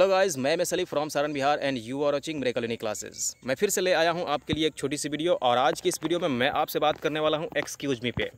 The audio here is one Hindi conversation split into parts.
हेलो गाइस मैं मैं Salif from Saran Bihar and you are watching मेरे कलोनी क्लासेस मैं फिर से ले आया हूँ आपके लिए एक छोटी सी वीडियो और आज की इस वीडियो में मैं आपसे बात करने वाला हूँ एक्सक्यूज मी पे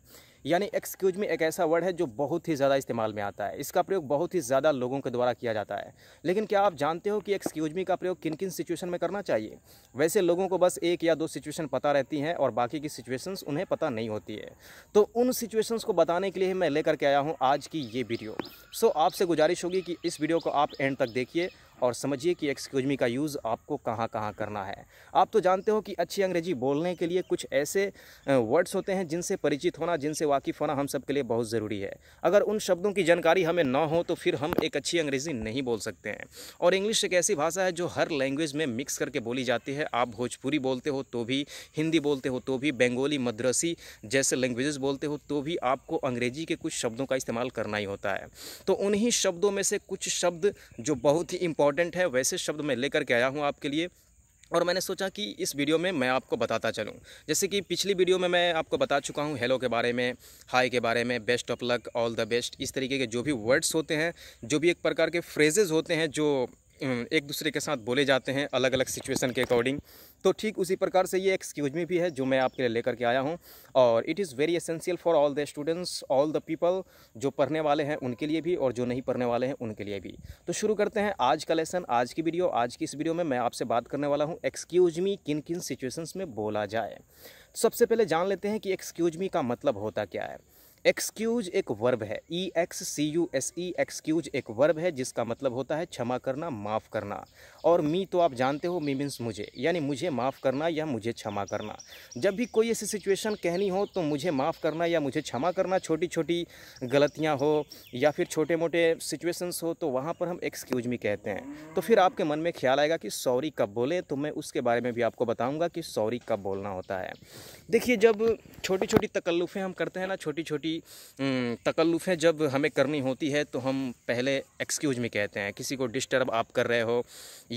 यानी एक्सक्यूज में एक ऐसा वर्ड है जो बहुत ही ज़्यादा इस्तेमाल में आता है इसका प्रयोग बहुत ही ज़्यादा लोगों के द्वारा किया जाता है लेकिन क्या आप जानते हो कि एक्सक्यूज मी का प्रयोग किन किन सिचुएशन में करना चाहिए वैसे लोगों को बस एक या दो सिचुएशन पता रहती हैं और बाकी की सिचुएशंस उन्हें पता नहीं होती है तो उन सिचुएशंस को बताने के लिए मैं लेकर के आया हूँ आज की ये वीडियो सो आपसे गुजारिश होगी कि इस वीडियो को आप एंड तक देखिए और समझिए कि एक्सक्यूज मी का यूज़ आपको कहाँ कहाँ करना है आप तो जानते हो कि अच्छी अंग्रेजी बोलने के लिए कुछ ऐसे वर्ड्स होते हैं जिनसे परिचित होना जिनसे वाकिफ़ होना हम सब के लिए बहुत ज़रूरी है अगर उन शब्दों की जानकारी हमें ना हो तो फिर हम एक अच्छी अंग्रेज़ी नहीं बोल सकते हैं और इंग्लिश एक ऐसी भाषा है जो हर लैंग्वेज में मिक्स करके बोली जाती है आप भोजपुरी बोलते हो तो भी हिंदी बोलते हो तो भी बंगाली मद्रसी जैसे लैंग्वेजेस बोलते हो तो भी आपको अंग्रेजी के कुछ शब्दों का इस्तेमाल करना ही होता है तो उन्हीं शब्दों में से कुछ शब्द जो बहुत ही इंपॉर्टेंट इम्पॉर्टेंट है वैसे शब्द मैं लेकर के आया हूँ आपके लिए और मैंने सोचा कि इस वीडियो में मैं आपको बताता चलूँ जैसे कि पिछली वीडियो में मैं आपको बता चुका हूँ हेलो के बारे में हाई के बारे में best of luck all the best इस तरीके के जो भी वर्ड्स होते हैं जो भी एक प्रकार के फ्रेजेज़ होते हैं जो एक दूसरे के साथ बोले जाते हैं अलग अलग सिचुएशन के अकॉर्डिंग तो ठीक उसी प्रकार से ये एक्सक्यूज मी भी है जो मैं आपके लिए लेकर के आया हूँ और it is very essential for all the students all the people जो पढ़ने वाले हैं उनके लिए भी और जो नहीं पढ़ने वाले हैं उनके लिए भी तो शुरू करते हैं आज का लेसन आज की वीडियो आज की इस वीडियो में मैं आपसे बात करने वाला हूँ एक्सक्यूज मी किन किन सिचुएशंस में बोला जाए सबसे पहले जान लेते हैं कि एक्सक्यूज मी का मतलब होता क्या है एक्सक्यूज एक वर्ब है E X C U S E excuse एक वर्ब है जिसका मतलब होता है क्षमा करना माफ़ करना और मी तो आप जानते हो मी मीन्स मुझे यानी मुझे माफ़ करना या मुझे क्षमा करना जब भी कोई ऐसी सिचुएशन कहनी हो तो मुझे माफ़ करना या मुझे क्षमा करना छोटी छोटी गलतियाँ हो या फिर छोटे मोटे सिचुएशंस हो तो वहाँ पर हम एक्सक्यूज मी कहते हैं तो फिर आपके मन में ख्याल आएगा कि सॉरी कब बोले तो मैं उसके बारे में भी आपको बताऊँगा कि सॉरी कब बोलना होता है देखिए जब छोटी छोटी तकल्लुफ़ें हम करते हैं ना छोटी छोटी की हम्म, तकल्लुफ़ है जब हमें करनी होती है तो हम पहले एक्सक्यूज़ में कहते हैं किसी को डिस्टर्ब आप कर रहे हो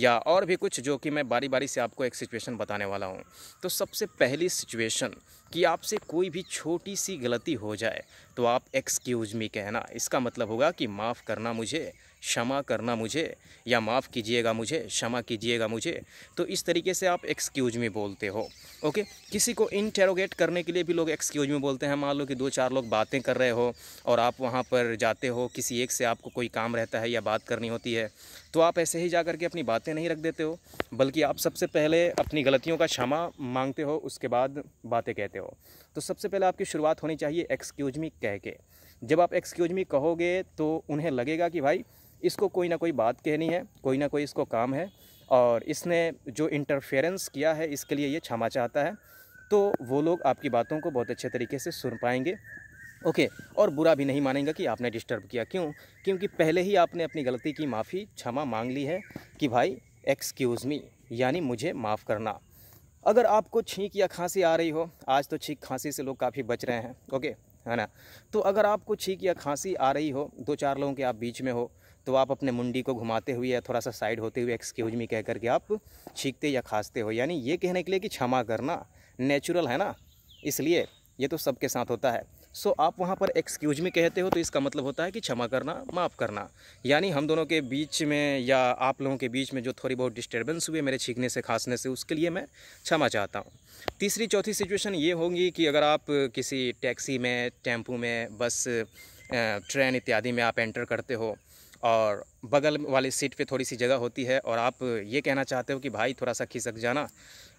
या और भी कुछ जो कि मैं बारी बारी से आपको एक सिचुएशन बताने वाला हूँ तो सबसे पहली सिचुएशन कि आपसे कोई भी छोटी सी गलती हो जाए तो आप एक्सक्यूज़ मी कहना इसका मतलब होगा कि माफ़ करना मुझे क्षमा करना मुझे या माफ़ कीजिएगा मुझे क्षमा कीजिएगा मुझे तो इस तरीके से आप एक्सक्यूज में बोलते हो ओके किसी को इंटेरोगेट करने के लिए भी लोग एक्सक्यूज में बोलते हैं मान लो कि दो चार लोग बातें कर रहे हो और आप वहाँ पर जाते हो किसी एक से आपको कोई काम रहता है या बात करनी होती है तो आप ऐसे ही जा करके अपनी बातें नहीं रख देते हो बल्कि आप सबसे पहले अपनी गलतियों का क्षमा मांगते हो उसके बाद बातें कहते हो तो सबसे पहले आपकी शुरुआत होनी चाहिए एक्सक्यूज मी कह के जब आप एक्सक्यूज मी कहोगे तो उन्हें लगेगा कि भाई इसको कोई ना कोई बात कहनी है कोई ना कोई इसको काम है और इसने जो इंटरफेरेंस किया है इसके लिए ये क्षमा चाहता है तो वो लोग आपकी बातों को बहुत अच्छे तरीके से सुन पाएंगे ओके और बुरा भी नहीं मानेंगे कि आपने डिस्टर्ब किया क्यों क्योंकि पहले ही आपने अपनी गलती की माफ़ी क्षमा मांग ली है कि भाई एक्सक्यूज़ मी यानी मुझे माफ़ करना अगर आपको छींक या खांसी आ रही हो आज तो छींक खांसी से लोग काफ़ी बच रहे हैं ओके है ना तो अगर आपको छींक या खांसी आ रही हो दो चार लोगों के आप बीच में हो तो आप अपने मुंडी को घुमाते हुए या थोड़ा सा साइड होते हुए एक्सक्यूज मी कह करके आप छींकते या खांसते हो यानी ये कहने के लिए कि क्षमा करना नेचुरल है ना इसलिए ये तो सबके साथ होता है सो so, आप वहाँ पर एक्सक्यूज में कहते हो तो इसका मतलब होता है कि क्षमा करना माफ़ करना यानी हम दोनों के बीच में या आप लोगों के बीच में जो थोड़ी बहुत डिस्टर्बेंस हुई मेरे छींकने से खांसने से उसके लिए मैं क्षमा चाहता हूँ तीसरी चौथी सिचुएशन ये होगी कि अगर आप किसी टैक्सी में टेम्पू में बस ट्रेन इत्यादि में आप एंटर करते हो और बगल वाली सीट पे थोड़ी सी जगह होती है और आप ये कहना चाहते हो कि भाई थोड़ा सा खिसक जाना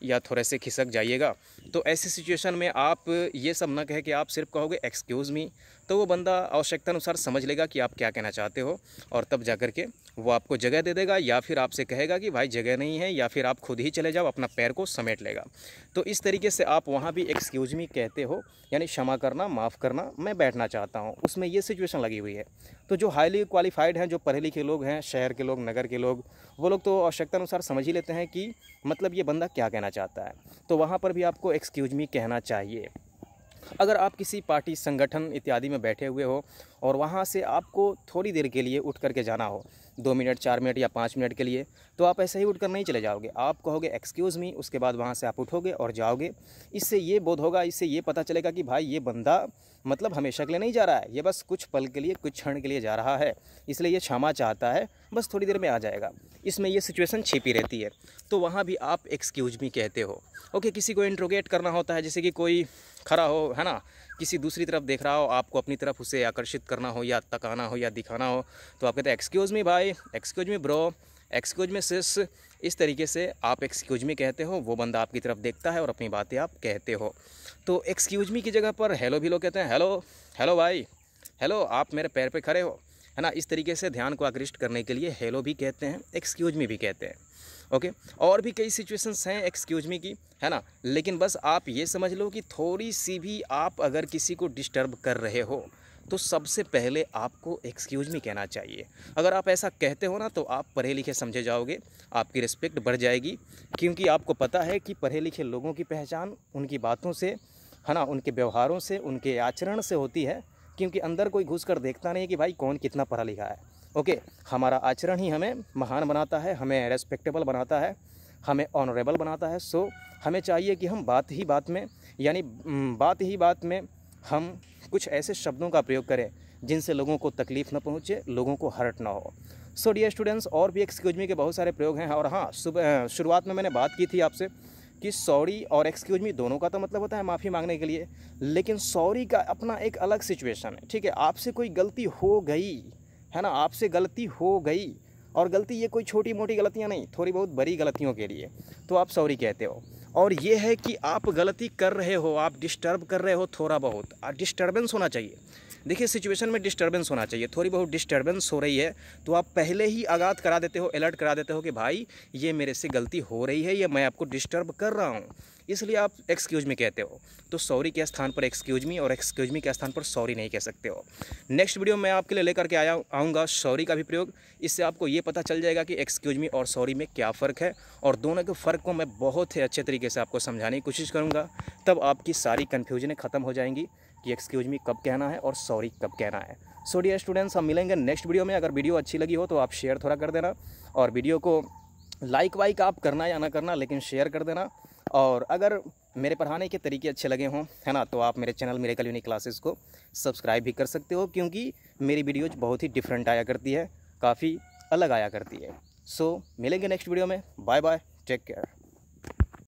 या थोड़े से खिसक जाइएगा तो ऐसी सिचुएशन में आप ये सब न कहे कि आप सिर्फ कहोगे एक्सक्यूज़ मी तो वो बंदा आवश्यकता अनुसार समझ लेगा कि आप क्या कहना चाहते हो और तब जा के वो आपको जगह दे देगा या फिर आपसे कहेगा कि भाई जगह नहीं है या फिर आप खुद ही चले जाओ अपना पैर को समेट लेगा तो इस तरीके से आप वहाँ भी एक्सक्यूज मी कहते हो यानी क्षमा करना माफ़ करना मैं बैठना चाहता हूँ उसमें ये सिचुएशन लगी हुई है तो जो हाईली क्वालिफाइड हैं जो पढ़े लिखे लोग हैं शहर के लोग नगर के लोग वो लोग तो आवश्यकता अनुसार समझ ही लेते हैं कि मतलब ये बंदा क्या कहना चाहता है तो वहाँ पर भी आपको एक्सक्यूज मी कहना चाहिए अगर आप किसी पार्टी संगठन इत्यादि में बैठे हुए हो और वहाँ से आपको थोड़ी देर के लिए उठ करके जाना हो दो मिनट चार मिनट या पाँच मिनट के लिए तो आप ऐसे ही उठकर नहीं चले जाओगे आप कहोगे एक्सक्यूज़ मी उसके बाद वहाँ से आप उठोगे और जाओगे इससे ये बोध होगा इससे ये पता चलेगा कि भाई ये बंदा मतलब हमेशा के लिए नहीं जा रहा है ये बस कुछ पल के लिए कुछ क्षण के लिए जा रहा है इसलिए ये क्षमा चाहता है बस थोड़ी देर में आ जाएगा इसमें ये सिचुएसन छिपी रहती है तो वहाँ भी आप एक्सक्यूज भी कहते हो ओके किसी को इंट्रोगेट करना होता है जैसे कि कोई खड़ा हो है ना किसी दूसरी तरफ देख रहा हो आपको अपनी तरफ उसे आकर्षित करना हो या तकाना हो या दिखाना हो तो आप कहते हैं एक्सक्यूज़ मी भाई एक्सक्यूज़ मी ब्रो एक्सक्यूज में सिस इस तरीके से आप एक्सक्यूज मी कहते हो वो बंदा आपकी तरफ देखता है और अपनी बातें आप कहते हो तो एक्सक्यूज मी की जगह पर हेलो भी लोग कहते हैं हेलो हेलो भाई हेलो आप मेरे पैर पे खड़े हो है ना इस तरीके से ध्यान को आकृष्ट करने के लिए हेलो भी कहते हैं एक्सक्यूज मी भी कहते हैं ओके और भी कई सिचुएशंस हैं एक्सक्यूज मी की है ना लेकिन बस आप ये समझ लो कि थोड़ी सी भी आप अगर किसी को डिस्टर्ब कर रहे हो तो सबसे पहले आपको एक्सक्यूज मी कहना चाहिए अगर आप ऐसा कहते हो ना तो आप पढ़े लिखे समझे जाओगे आपकी रिस्पेक्ट बढ़ जाएगी क्योंकि आपको पता है कि पढ़े लिखे लोगों की पहचान उनकी बातों से है ना उनके व्यवहारों से उनके आचरण से होती है क्योंकि अंदर कोई घुस कर देखता नहीं कि भाई कौन कितना पढ़ा लिखा है ओके हमारा आचरण ही हमें महान बनाता है हमें रेस्पेक्टेबल बनाता है हमें ऑनरेबल बनाता है सो हमें चाहिए कि हम बात ही बात में यानी बात ही बात में हम कुछ ऐसे शब्दों का प्रयोग करें जिनसे लोगों को तकलीफ़ ना पहुँचे लोगों को हर्ट ना हो सो डियर स्टूडेंट्स और भी एक्सक्यूज मी के बहुत सारे प्रयोग हैं और हाँ सुबह शुरुआत में मैंने बात की थी आपसे कि सॉरी और एक्सक्यूज मी दोनों का तो मतलब होता है माफ़ी मांगने के लिए लेकिन सॉरी का अपना एक अलग सिचुएशन है ठीक है आपसे कोई गलती हो गई है ना आपसे गलती हो गई और गलती ये कोई छोटी मोटी गलतियाँ नहीं थोड़ी बहुत बड़ी गलतियों के लिए तो आप सॉरी कहते हो और ये है कि आप गलती कर रहे हो आप डिस्टर्ब कर रहे हो थोड़ा बहुत डिस्टर्बेंस होना चाहिए देखिए सिचुएशन में डिस्टर्बेंस होना चाहिए थोड़ी बहुत डिस्टर्बेंस हो रही है तो आप पहले ही आगात करा देते हो अलर्ट करा देते हो कि भाई ये मेरे से गलती हो रही है या मैं आपको डिस्टर्ब कर रहा हूँ इसलिए आप एक्सक्यूज़ में कहते हो तो सॉरी के स्थान पर एक्सक्यूज़ मी और एक्सक्यूज़ मी के स्थान पर सॉरी नहीं कह सकते हो नेक्स्ट वीडियो मैं आपके लिए लेकर के आया आऊँगा सॉरी का भी प्रयोग इससे आपको ये पता चल जाएगा कि एक्सक्यूज़ मी और सॉरी में क्या फ़र्क है और दोनों के फ़र्क को मैं बहुत ही अच्छे तरीके से आपको समझाने की कोशिश करूँगा तब आपकी सारी कन्फ्यूजनें ख़त्म हो जाएंगी कि एक्सक्यूज़ मी कब कहना है और सॉरी कब कहना है सो डियर स्टूडेंट्स हम मिलेंगे नेक्स्ट वीडियो में अगर वीडियो अच्छी लगी हो तो आप शेयर थोड़ा कर देना और वीडियो को लाइक वाइक आप करना या ना करना लेकिन शेयर कर देना और अगर मेरे पढ़ाने के तरीके अच्छे लगे हों है ना तो आप मेरे चैनल मेरे कल क्लासेस को सब्सक्राइब भी कर सकते हो क्योंकि मेरी वीडियोज बहुत ही डिफरेंट आया करती है काफ़ी अलग आया करती है सो so, मिलेंगे नेक्स्ट वीडियो में बाय बाय टेक केयर